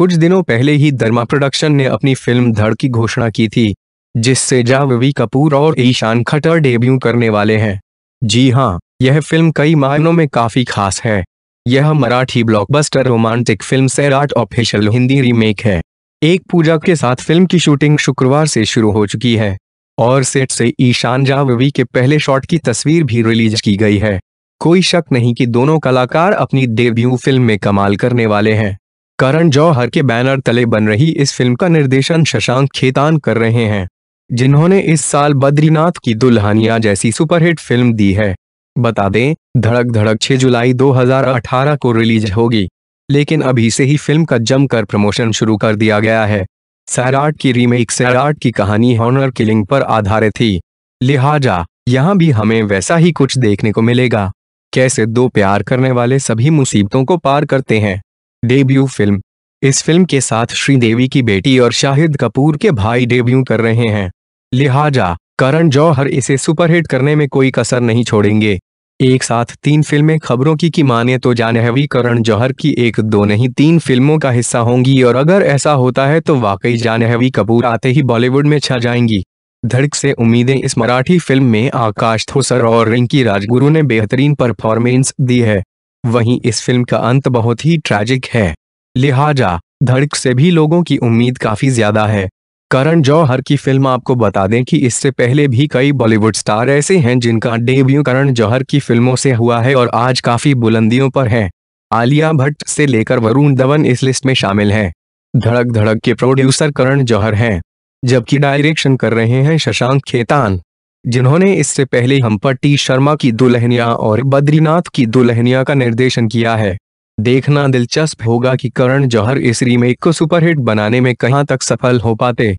कुछ दिनों पहले ही धर्मा प्रोडक्शन ने अपनी फिल्म धड़ की घोषणा की थी जिससे जावी कपूर और ईशान खट्टर डेब्यू करने वाले हैं जी हाँ यह फिल्म कई मायनों में काफी खास है यह Marathi blockbuster romantic film Sairat official Hindi remake है एक पूजा के साथ फिल्म की शूटिंग शुक्रवार से शुरू हो चुकी है और सेट से ईशान जावी के पहले शॉट की तस्वीर भी रिलीज की गई है कोई शक नहीं कि दोनों कलाकार अपनी डेब्यू फिल्म में कमाल करने वाले हैं करण जौहर के बैनर तले बन रही इस फिल्म का निर्देशन शशांक खेतान कर रहे हैं जिन्होंने इस साल बद्रीनाथ की दुल्हनिया जैसी सुपरहिट फिल्म दी है बता दें धड़क धड़क 6 जुलाई 2018 को रिलीज होगी लेकिन अभी से ही फिल्म का जमकर प्रमोशन शुरू कर दिया गया है सैराट की रीमेक सैराट की कहानी हॉनर किलिंग पर आधारित थी लिहाजा यहाँ भी हमें वैसा ही कुछ देखने को मिलेगा कैसे दो प्यार करने वाले सभी मुसीबतों को पार करते हैं डेब्यू फिल्म इस फिल्म के साथ श्रीदेवी की बेटी और शाहिद कपूर के भाई डेब्यू कर रहे हैं लिहाजा करण जौहर इसे सुपरहिट करने में कोई कसर नहीं छोड़ेंगे एक साथ तीन फिल्में खबरों की की माने तो जानहवी करण जौहर की एक दो नहीं तीन फिल्मों का हिस्सा होंगी और अगर ऐसा होता है तो वाकई जानहवी कपूर आते ही बॉलीवुड में छा जाएंगी धड़क से उम्मीदें इस मराठी फिल्म में आकाश थोसर और रिंकी राजगुरु ने बेहतरीन परफॉर्मेंस दी है वहीं इस फिल्म का अंत बहुत ही ट्रैजिक है लिहाजा धड़क से भी लोगों की उम्मीद काफी ज्यादा है करण जौहर की फिल्म आपको बता दें कि इससे पहले भी कई बॉलीवुड स्टार ऐसे हैं जिनका डेब्यू करण जौहर की फिल्मों से हुआ है और आज काफी बुलंदियों पर हैं। आलिया भट्ट से लेकर वरुण धवन इस लिस्ट में शामिल हैं धड़क धड़क के प्रोड्यूसर करण जौहर हैं जबकि डायरेक्शन कर रहे हैं शशांक खेतान जिन्होंने इससे पहले हमपट्टी शर्मा की दुल्हनिया और बद्रीनाथ की दुल्हनिया का निर्देशन किया है देखना दिलचस्प होगा कि करण जौहर इस रीमेक को सुपरहिट बनाने में कहां तक सफल हो पाते